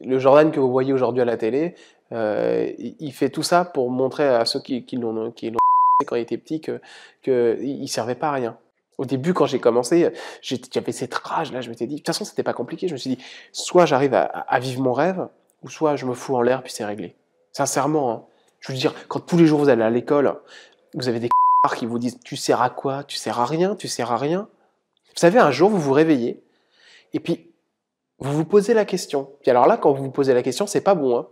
le Jordan que vous voyez aujourd'hui à la télé, euh, il fait tout ça pour montrer à ceux qui, qui l'ont quand il était petit que qu'il servait pas à rien. Au début, quand j'ai commencé, j'avais cette rage là. Je m'étais dit, de toute façon, c'était pas compliqué. Je me suis dit, soit j'arrive à, vivre mon rêve, ou soit je me fous en l'air puis c'est réglé. Sincèrement, hein. je veux dire, quand tous les jours vous allez à l'école, vous avez des qui vous disent, tu sers à quoi Tu sers à rien Tu sers à rien. Vous savez, un jour, vous vous réveillez et puis vous vous posez la question. Et alors là, quand vous vous posez la question, c'est pas bon. Hein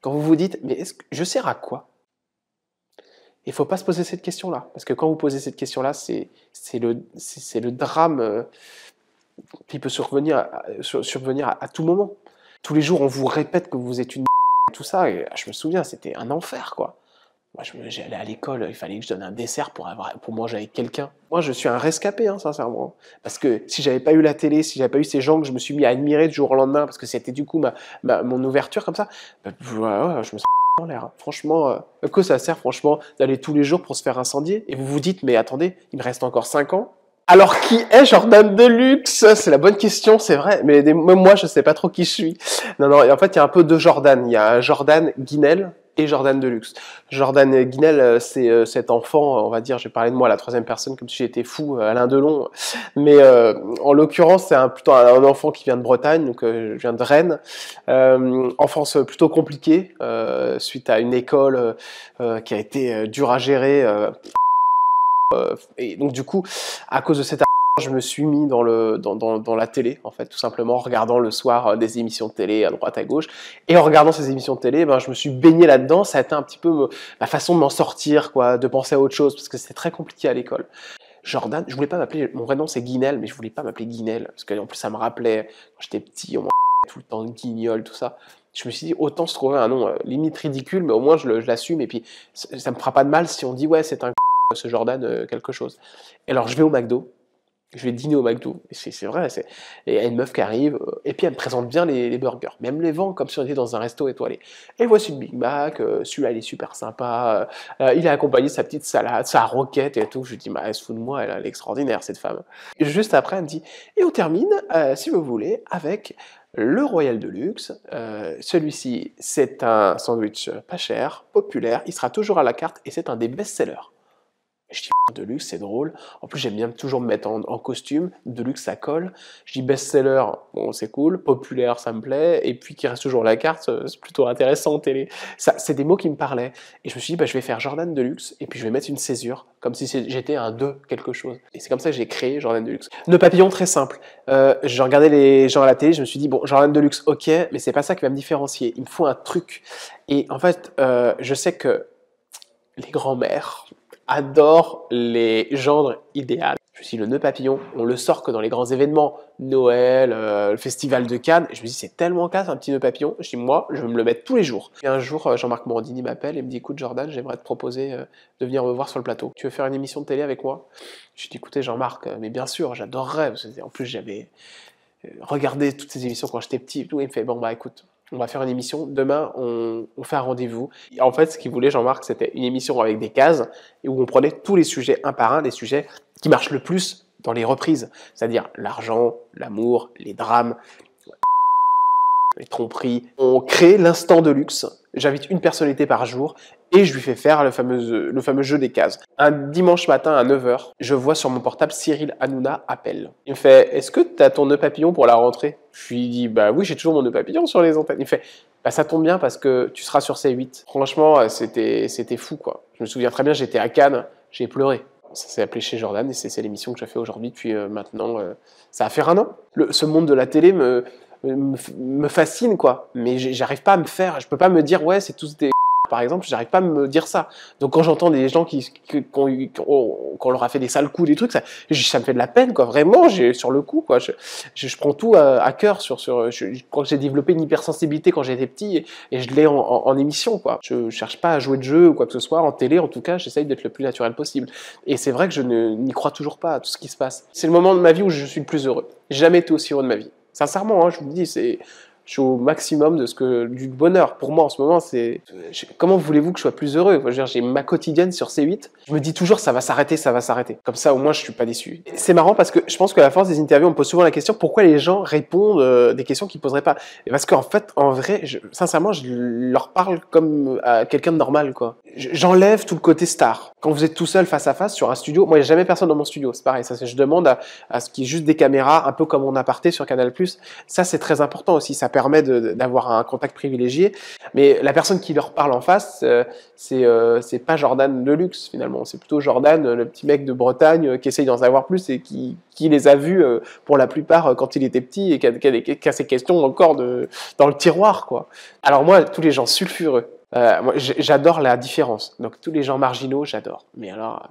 quand vous vous dites, mais est-ce que je sers à quoi Il faut pas se poser cette question-là. Parce que quand vous posez cette question-là, c'est le, le drame euh, qui peut survenir, à, survenir tout moment. Tous les jours, on vous répète que vous êtes une tout ça. Ah, je me souviens, c'était un enfer, quoi. Moi, j'allais à l'école, il fallait que je donne un dessert pour, avoir, pour manger avec quelqu'un. Moi, je suis un rescapé, hein, sincèrement. Parce que si j'avais pas eu la télé, si j'avais pas eu ces gens que je me suis mis à admirer du jour au lendemain, parce que c'était du coup ma, ma, mon ouverture comme ça, bah, je me sens en l'air. Hein. Franchement, euh, quoi ça sert, franchement, d'aller tous les jours pour se faire incendier Et vous vous dites, mais attendez, il me reste encore 5 ans alors qui est Jordan Deluxe C'est la bonne question, c'est vrai, mais des, même moi je sais pas trop qui je suis. Non, non, en fait il y a un peu deux Jordan. Il y a Jordan Guinel, et Jordan Deluxe. Jordan Guinel, euh, c'est euh, cet enfant, on va dire, j'ai parlé de moi à la troisième personne comme si j'étais fou, euh, Alain Delon, mais en l'occurrence, c'est un, plutôt un enfant qui vient de Bretagne, donc je viens de Rennes, enfance plutôt compliquée, suite à une école qui a été dure à gérer. et donc du coup, à cause de cette je me suis mis dans, le, dans, dans, la télé, en fait, tout simplement, en regardant le soir euh, des émissions de télé à droite, à gauche. Et en regardant ces émissions de télé, ben, je me suis baigné là-dedans. Ça a été un petit peu ma façon de m'en sortir, quoi, de penser à autre chose, parce que c'était très compliqué à l'école. Jordan, je voulais pas m'appeler, mon vrai nom c'est Guinel, mais je voulais pas m'appeler Guinel, parce qu'en plus ça me rappelait, quand j'étais petit, on tout le temps guignol, tout ça. Je me suis dit, autant se trouver un nom euh, limite ridicule, mais au moins je l'assume, et puis ça, me fera pas de mal si on dit, ouais, c'est un ce Jordan euh, quelque chose. Et alors je vais au McDo, je vais dîner au McDo. C'est vrai. Et il y a une meuf qui arrive, euh, et puis elle présente bien les, burgers. même les vents, comme si on était dans un resto étoilé. Et voici le Big Mac, euh, celui-là, il est super sympa. Euh, il a accompagné sa petite salade, sa roquette et tout. Je lui dis, bah, elle se fout de moi, elle, est extraordinaire, cette femme. juste après, elle me dit, et on termine, si vous voulez, avec le Royal Deluxe. Celui-ci, c'est un sandwich pas cher, populaire. Il sera toujours à la carte et c'est un des best-sellers. Je dis de luxe, c'est drôle. En plus, j'aime bien toujours me mettre en, costume. De luxe, ça colle. Je dis best-seller, bon, c'est cool. Populaire, ça me plaît. Et puis, qui reste toujours la carte, euh, c'est plutôt intéressant en télé. Ça, c'est des mots qui me parlaient. Et je me suis dit, bah, je vais faire Jordan de luxe et puis je vais mettre une césure, comme si j'étais un 2 quelque chose. Et c'est comme ça que j'ai créé Jordan de luxe. papillons, papillon, très simple. J'ai euh, je regardais les gens à la télé, je me suis dit, bon, Jordan de luxe, ok, mais c'est pas ça qui va me différencier. Il me faut un truc. Et en fait, euh, je sais que les grands-mères, adore les gendres idéales. Je me suis dit, le nœud papillon, on le sort que dans les grands événements, Noël, euh, le festival de Cannes. je me dis, c'est tellement classe un petit nœud papillon. Je dis, moi, je vais me le mettre tous les jours. Et un jour, euh, Jean-Marc Morandini m'appelle et me dit, écoute, Jordan, j'aimerais te proposer euh, de venir me voir sur le plateau. Tu veux faire une émission de télé avec moi Je dit, « écoutez, Jean-Marc, mais bien sûr, j'adorerais. en plus, j'avais regardé toutes ces émissions quand j'étais petit. Et il me fait, bon, bah écoute, on va faire une émission. Demain, on, fait un rendez-vous. En fait, ce qu'il voulait, Jean-Marc, c'était une émission avec des cases où on prenait tous les sujets un par un, des sujets qui marchent le plus dans les reprises, c'est-à-dire l'argent, l'amour, les drames, les tromperies. On crée l'instant de luxe. J'invite une personnalité par jour et je lui fais faire le fameux, le fameux jeu des cases. Un dimanche matin à 9h, je vois sur mon portable Cyril Hanouna appel. Il me fait Est-ce que tu as ton nœud papillon pour la rentrée Je lui dis Bah oui, j'ai toujours mon nœud papillon sur les antennes. Il me fait Bah ça tombe bien parce que tu seras sur C8. Franchement, c'était fou quoi. Je me souviens très bien, j'étais à Cannes, j'ai pleuré. Ça s'est appelé Chez Jordan et c'est l'émission que j'ai fait aujourd'hui depuis euh, maintenant. Euh, ça va faire un an. ce monde de la télé me me, fascine, quoi. Mais j'arrive pas à me faire, je peux pas me dire, ouais, c'est tous des par exemple, j'arrive pas à me dire ça. Donc quand j'entends des gens qui, qu'on leur a fait des sales coups, des trucs, ça, ça me fait de la peine, quoi. Vraiment, j'ai sur le coup, quoi. Je, prends tout euh, à, cœur sur, sur. Je, quand j'ai développé une hypersensibilité quand j'étais petit, et, je l'ai en, émission, quoi. Je cherche pas à jouer de jeu ou quoi que ce soit en télé, en tout cas, j'essaye d'être le plus naturel possible. Et c'est vrai que je n'y crois toujours pas à tout ce qui se passe. C'est le moment de ma vie où je suis le plus heureux. Jamais été aussi heureux de ma vie. Sincèrement, hein, je vous dis, c'est je suis au maximum de ce que, du bonheur. Pour moi, en ce moment, c'est. Comment voulez-vous que je sois plus heureux J'ai ma quotidienne sur C8. Je me dis toujours, ça va s'arrêter, ça va s'arrêter. Comme ça, au moins, je suis pas déçu. C'est marrant parce que je pense que la force des interviews, on me pose souvent la question pourquoi les gens répondent euh, des questions qu'ils poseraient pas. parce qu'en fait, en vrai, sincèrement, je leur parle comme euh, à quelqu'un de normal, quoi. J'enlève tout le côté star. Quand vous êtes tout seul face à face sur un studio, moi, il n'y a jamais personne dans mon studio. C'est pareil. Ça, je demande à, ce qu'il y ait juste des caméras, un peu comme on aparté sur Canal+. Ça, c'est très important aussi permet d'avoir un contact privilégié. Mais la personne qui leur parle en face, euh, c'est euh, c'est pas Jordan de luxe finalement, c'est plutôt Jordan, le petit mec de Bretagne euh, qui essaye d'en savoir plus et qui, qui les a vus pour la plupart quand il était petit et qui a, qui questions encore de, dans le tiroir quoi. Alors moi, tous les gens sulfureux. j'adore la différence. Donc tous les gens marginaux, j'adore. Mais alors,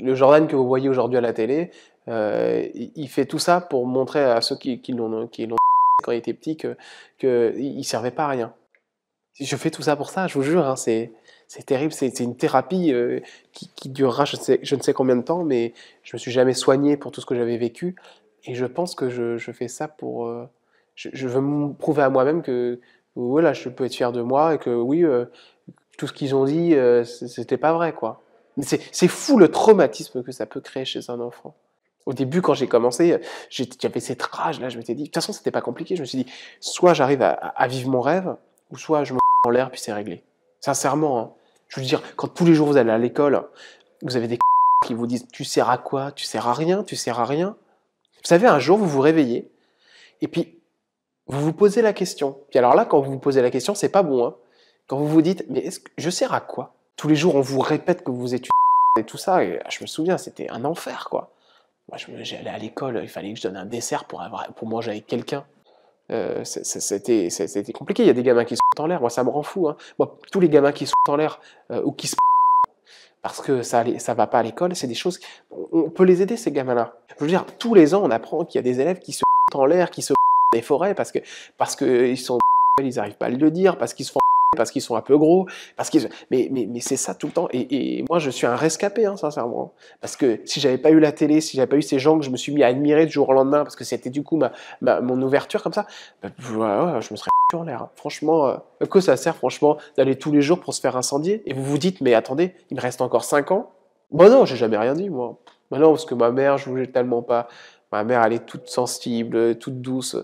le Jordan que vous voyez aujourd'hui à la télé, il fait tout ça pour montrer à ceux qui, qui l'ont quand il était petit que qu'il servait pas à rien. Je fais tout ça pour ça, je vous jure, hein, c'est terrible, c'est une thérapie euh, qui, durera je, sais, je, ne sais combien de temps, mais je me suis jamais soigné pour tout ce que j'avais vécu, et je pense que je, fais ça pour... Euh, je, veux me prouver à moi-même que voilà, je peux être fier de moi, et que oui, euh, tout ce qu'ils ont dit, c'était pas vrai, quoi. C'est fou le traumatisme que ça peut créer chez un enfant. Au début, quand j'ai commencé, j'avais cette rage-là, je m'étais dit, de toute façon, c'était pas compliqué. Je me suis dit, soit j'arrive à, vivre mon rêve, ou soit je me en l'air, puis c'est réglé. Sincèrement, hein. je veux dire, quand tous les jours vous allez à l'école, vous avez des qui vous disent, tu sers à quoi Tu sers à rien Tu sers à rien Vous savez, un jour, vous vous réveillez, et puis vous vous posez la question. Puis alors là, quand vous vous posez la question, c'est pas bon. Hein. Quand vous vous dites, mais est-ce que je sers à quoi Tous les jours, on vous répète que vous êtes et tout ça, et je me souviens, c'était un enfer, quoi. Moi, j'allais à l'école, il fallait que je donne un dessert pour, avoir, pour manger avec quelqu'un. Euh, c'était compliqué. Il y a des gamins qui sont en l'air. Moi, ça me rend fou. Hein. Moi, tous les gamins qui sont en l'air euh, ou qui se parce que ça ça va pas à l'école, c'est des choses. On peut les aider ces gamins-là. Je veux dire, tous les ans, on apprend qu'il y a des élèves qui se en l'air, qui se des forêts parce que parce que ils sont ils n'arrivent pas à le dire, parce qu'ils se font parce qu'ils sont un peu gros, parce qu'ils... Mais, mais, c'est ça tout le temps. Et, moi, je suis un rescapé, hein, sincèrement. Parce que si j'avais pas eu la télé, si j'avais pas eu ces gens que je me suis mis à admirer du jour au lendemain, parce que c'était du coup ma, mon ouverture comme ça, bah, je me serais en l'air. Hein. Franchement, euh, que ça sert, franchement, d'aller tous les jours pour se faire incendier Et vous vous dites, mais attendez, il me reste encore 5 ans Bon bah non, j'ai jamais rien dit, moi. Bah non, parce que ma mère, je voulais tellement pas. Ma mère, elle est toute sensible, toute douce.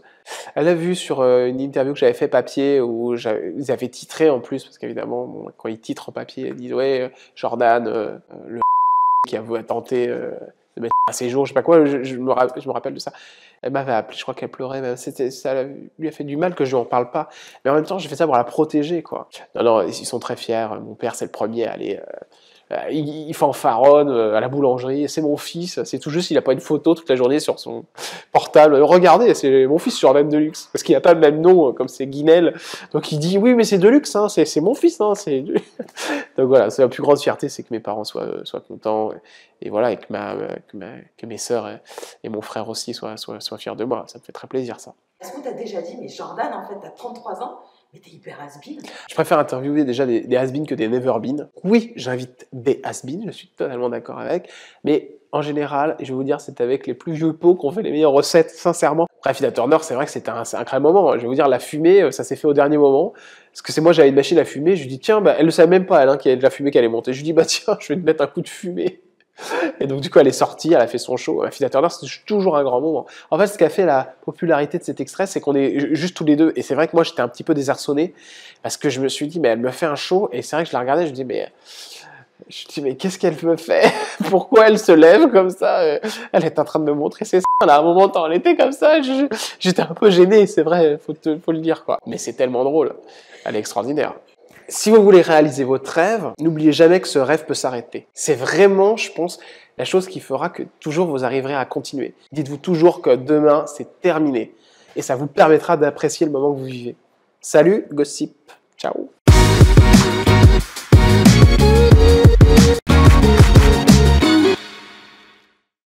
Elle a vu sur euh, une interview que j'avais fait papier où ils avaient titré en plus, parce qu'évidemment, quand ils titrent en papier, ils disent Ouais, euh, Jordan, euh, le qui a tenté de mettre un séjour, je sais pas quoi, je, me, rappelle, je me, rappelle de ça. Elle m'avait appelé, je crois qu'elle pleurait, c'était, ça lui a fait du mal que je lui en parle pas. Mais en même temps, j'ai fait ça pour la protéger, quoi. Non, non, ils sont très fiers. Mon père, c'est le premier à aller. Euh, il, fanfaronne euh, à la boulangerie, c'est mon fils, c'est tout juste, il n'a pas une photo toute la journée sur son portable. Euh, regardez, c'est mon fils sur même de parce qu'il n'a pas le même nom, comme c'est Guinel. Donc il dit, oui, mais c'est de hein, c'est mon fils. Hein, Donc voilà, c'est la plus grande fierté, c'est que mes parents soient, soient contents, et, voilà, que, ma, que, mes sœurs et, mon frère aussi soient, fiers de moi. Ça me fait très plaisir, ça. Est-ce que tu as déjà dit, mais Jordan, en fait, tu as 33 ans, mais t'es hyper has Je préfère interviewer déjà des, des que des never been. Oui, j'invite des has je suis totalement d'accord avec. Mais en général, je vais vous dire, c'est avec les plus vieux pots qu'on fait les meilleures recettes, sincèrement. Bref, Turner, c'est vrai que c'était un, un moment. Je vais vous dire, la fumée, euh, ça s'est fait au dernier moment. Parce que c'est moi, j'avais une machine à fumer. Je lui dis, tiens, bah, elle ne savait même pas, elle, hein, qu'il y avait de la fumée qui allait monter. Je lui dis, bah tiens, je vais te mettre un coup de fumée. Et donc, du coup, elle est sortie, elle a fait son show. Euh, la Turner, c'est toujours un grand moment. En fait, ce qui a fait la popularité de cet extrait, c'est qu'on est juste tous les deux. Et c'est vrai que moi, j'étais un petit peu désarçonné parce que je me suis dit, mais elle me fait un show. Et c'est vrai que je la regardais, je me dis, mais. Je me dis, mais qu'est-ce qu'elle me fait Pourquoi elle se lève comme ça euh, Elle est en train de me montrer ses seins. À un moment, elle était comme ça. J'étais un peu gêné, c'est vrai, faut, faut le dire, quoi. Mais c'est tellement drôle. Elle est extraordinaire. Si vous voulez réaliser votre rêve, n'oubliez jamais que ce rêve peut s'arrêter. C'est vraiment, je pense, la chose qui fera que toujours vous arriverez à continuer. Dites-vous toujours que demain, c'est terminé. Et ça vous permettra d'apprécier le moment que vous vivez. Salut, gossip